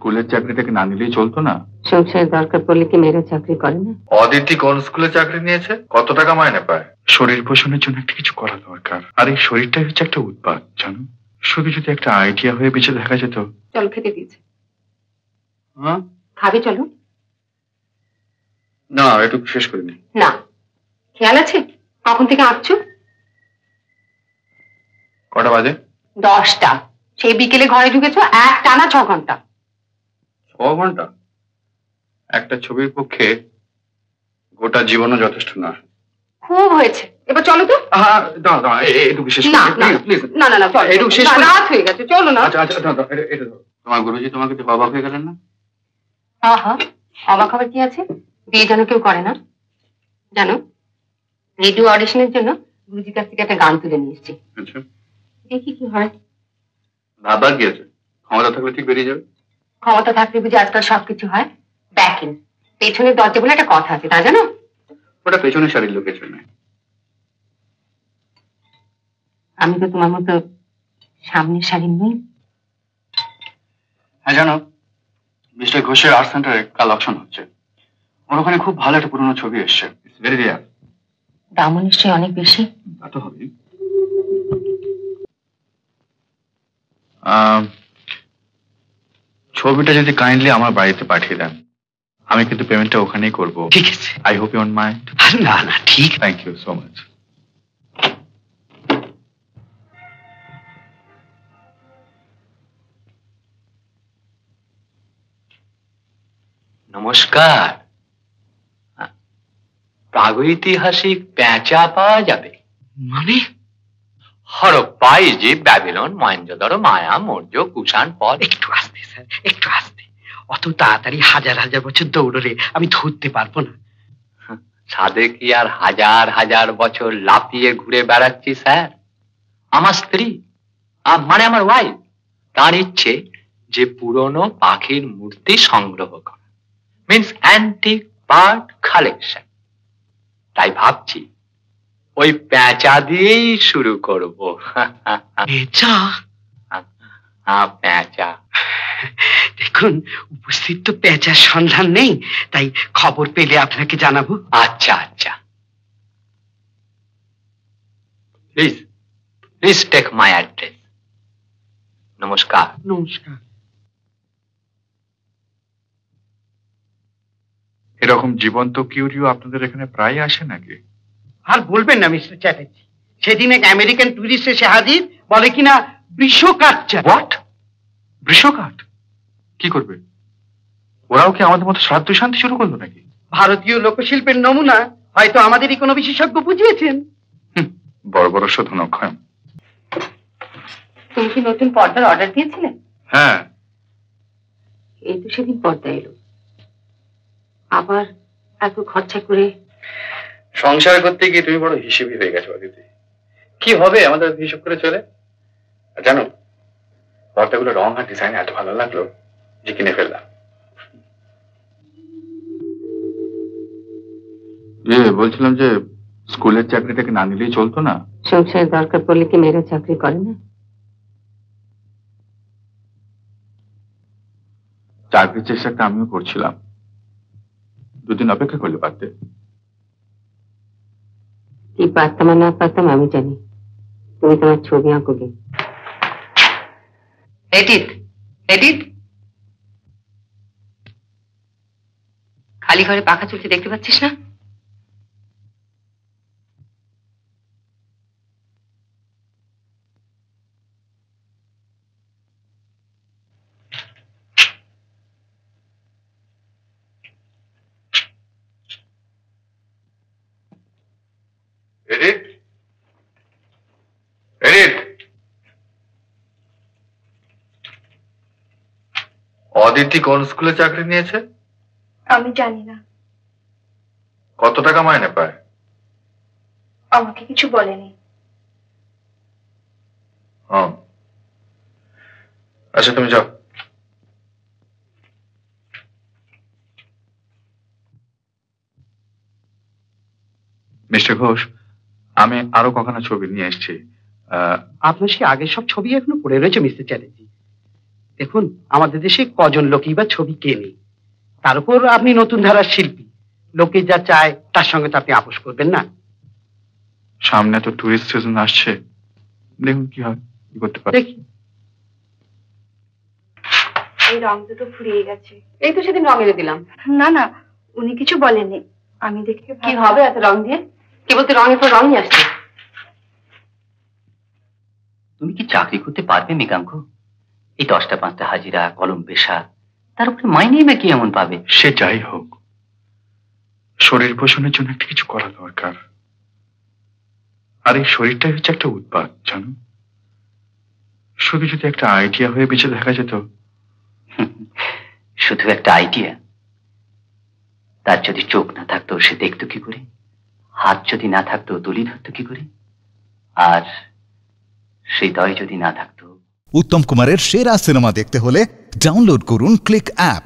স্কুলের চাকরিটাকে না নিলেই চলতো না সংসারের দরকার পড়লে কি মেয়েরা চাকরি করে না অদিতি কোন স্কুলে চাকরি নিয়েছে কত টাকা মাইনে পায় শরীর পোষণের জন্য একটা কিছু করা দরকার আর এই শরীরটাই হচ্ছে একটা উৎপাদ জানো শুধু যদি একটা আইডিয়া হয়ে বেঁচে দেখা যেত চল খেতে দিয়েছে হ্যাঁ চলো না এটুকু শেষ করিনি না খেয়াল আছে কখন থেকে আঁকছো কটা বাজে দশটা সেই বিকেলে ঘরে ঢুকেছো এক টানা ছ ঘন্টা ক ঘন্টা একটা ছবির পক্ষে গোটা জীবনও যথেষ্ট না খুব হয়েছে এবার চলো তো এটুকু শেষ না না না না এটুকু শেষ রাত হয়ে গেছে চলো না আচ্ছা আচ্ছা এটা তোমার গুরুজি তোমাকে তো অবাক হয়ে গেলেন না হ্যাঁ হ্যাঁ অবাক হবার কি আছে বিয়ে যেন কেউ করে না জানো রেডিও অডিশনের জন্য গুরুজির কাছ থেকে একটা গান তুলে নিয়ে এসেছি আচ্ছা। দেখি কি হয় ভাবা গিয়েছে আছে ক্ষমতা থাকলে ঠিক বেরিয়ে যাবে ক্ষমতা থাকলে বুঝি আজকাল সবকিছু হয় দেখেন পেছনের দরজা বলে একটা কথা আছে তা জানো ওটা পেছনের শাড়ির লোকের জন্য আমি তো তোমার মতো সামনের শাড়ির নেই হ্যাঁ জানো মিস্টার ঘোষের আর্ট সেন্টারে কাল অপশন হচ্ছে ওর ওখানে খুব ভালো একটা পুরনো ছবি এসছে ভেরি রিয়ার দামও নিশ্চয়ই অনেক বেশি তা তো হবেই ছবিটা যদি কাইন্ডলি আমার বাড়িতে পাঠিয়ে দেন আমি কিন্তু পেমেন্টটা ওখানেই করব ঠিক আছে আই হোপ ইউ অন মাইন্ড না না ঠিক থ্যাংক ইউ সো মাচ নমস্কার প্রাগৈতিহাসিক প্যাঁচা পাওয়া যাবে মানে Harappa Egypt Babylon Mohenjodaro Maya Maurya Kushan পদ একটু আসতে স্যার একটু আসতে অত তাড়াতাড়ি হাজার হাজার বছর দৌড়লে আমি ধরতে পারবো না সাদে কি আর হাজার হাজার বছর লাফিয়ে ঘুরে বেড়াচ্ছি স্যার আমার স্ত্রী মানে আমার ওয়াইফ তার ইচ্ছে যে পুরনো পাখির মূর্তি সংগ্রহ করা মিনস অ্যান্টিক পার্ট কালেকশন তাই ভাবছি ওই প্যাঁচা দিয়েই শুরু করব প্যাঁচা হ্যাঁ দেখুন উপস্থিত তো প্যাঁচার সন্ধান নেই তাই খবর পেলে আপনাকে জানাবো আচ্ছা আচ্ছা please please take my address নমস্কার নমস্কার এরকম জীবন্ত কিউরিও আপনাদের এখানে প্রায় আসে নাকি আর বলবেন না মিস্টার চ্যাটার্জি সেদিন এক আমেরিকান টুরিস্ট এসে হাজির বলে কিনা বৃষকাঠ চাই হোয়াট বৃষকাঠ কি করবে ওরাও কি আমাদের মতো শ্রাদ্ধ শান্তি শুরু করলো নাকি ভারতীয় লোকশিল্পের নমুনা হয়তো আমাদেরই কোনো বিশেষজ্ঞ বুঝিয়েছেন বড় বড় শোধন অক্ষয় তুমি কি নতুন পর্দার অর্ডার দিয়েছিলে হ্যাঁ এই তো সেদিন পর্দা এলো আবার এত খরচা করে সংসার করতে গিয়ে তুমি বড় হিসেবি হয়ে গেছো অদিতি কি হবে আমাদের হিসেব করে চলে জানো পর্দাগুলো রং আর ডিজাইন এত ভালো লাগলো যে কিনে ফেললাম বলছিলাম যে স্কুলের চাকরিটাকে না নিলেই চলতো না সংসারের দরকার পড়লে কি মেয়েরা চাকরি করে না চাকরির চেষ্টাটা আমিও করছিলাম দুদিন অপেক্ষা করলে পারতে কি পারতাম না পারতাম আমি জানি তুমি তোমার ছবি আঁকো গে এডিট এটিত খালি ঘরে পাখা চলছে দেখতে পাচ্ছিস না অদিতি কোন স্কুলে চাকরি নিয়েছে আমি জানি না কত টাকা মাইনে পায় আমাকে কিছু বলেনি আচ্ছা তুমি যাও মিস্টার ঘোষ আমি আরো কখনো ছবি নিয়ে এসছি আপনার সে আগের সব ছবি এখনো পড়ে রয়েছে মিস্টার চ্যাটার্জি দেখুন আমাদের দেশে কজন লোকই বা ছবি কেনে তার উপর আপনি নতুন ধারার শিল্পী লোকে যা চায় তার সঙ্গে তো আপনি আপোষ করবেন না সামনে তো টুরিস্ট সিজন আসছে দেখুন কি হয় করতে পারি দেখি এই রং তো ফুরিয়ে গেছে এই তো সেদিন রং এনে দিলাম না না উনি কিছু বলেননি আমি দেখি কি হবে এত রং দিয়ে কেবল তো রঙের পর রঙই আসছে তুমি কি চাকরি করতে পারবে মিকাঙ্ক এই দশটা পাঁচটা হাজিরা কলম পেশা তার উপরে মাইনে বা কি এমন পাবে সে যাই হোক শরীর পোষণের জন্য একটা কিছু করা দরকার আর এই শরীরটাই হচ্ছে একটা উৎপাদ জানো শুধু যদি একটা আইডিয়া হয়ে বেঁচে দেখা যেত শুধু একটা আইডিয়া তার যদি চোখ না থাকতো সে দেখতো কি করে হাত যদি না থাকতো দলি ধরতো কি করে আর সেই দয় যদি না থাকতো উত্তম কুমারের সেরা সিনেমা দেখতে হলে ডাউনলোড করুন ক্লিক অ্যাপ